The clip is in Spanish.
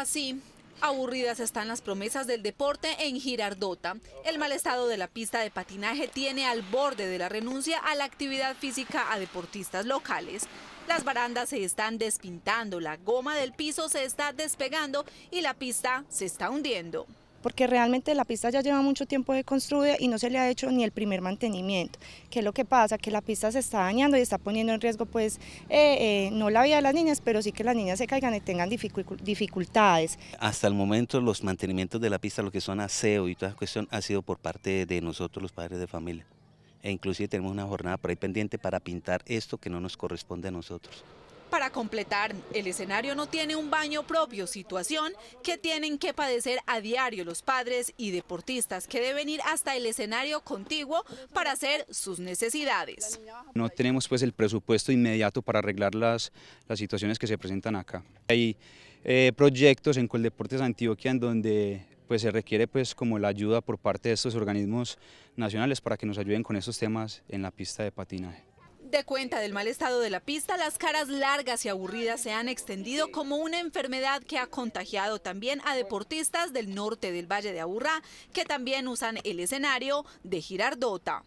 Así, Aburridas están las promesas del deporte en Girardota. El mal estado de la pista de patinaje tiene al borde de la renuncia a la actividad física a deportistas locales. Las barandas se están despintando, la goma del piso se está despegando y la pista se está hundiendo porque realmente la pista ya lleva mucho tiempo de construida y no se le ha hecho ni el primer mantenimiento. ¿Qué es lo que pasa? Que la pista se está dañando y está poniendo en riesgo, pues, eh, eh, no la vida de las niñas, pero sí que las niñas se caigan y tengan dificultades. Hasta el momento los mantenimientos de la pista, lo que son aseo y toda esa cuestión, ha sido por parte de nosotros los padres de familia. E inclusive tenemos una jornada por ahí pendiente para pintar esto que no nos corresponde a nosotros para completar, el escenario no tiene un baño propio, situación que tienen que padecer a diario los padres y deportistas que deben ir hasta el escenario contiguo para hacer sus necesidades. No tenemos pues el presupuesto inmediato para arreglar las, situaciones que se presentan acá. Hay eh, proyectos en Coldeportes Antioquia en donde pues se requiere pues como la ayuda por parte de estos organismos nacionales para que nos ayuden con estos temas en la pista de patinaje. De cuenta del mal estado de la pista, las caras largas y aburridas se han extendido como una enfermedad que ha contagiado también a deportistas del norte del Valle de Aburrá, que también usan el escenario de Girardota.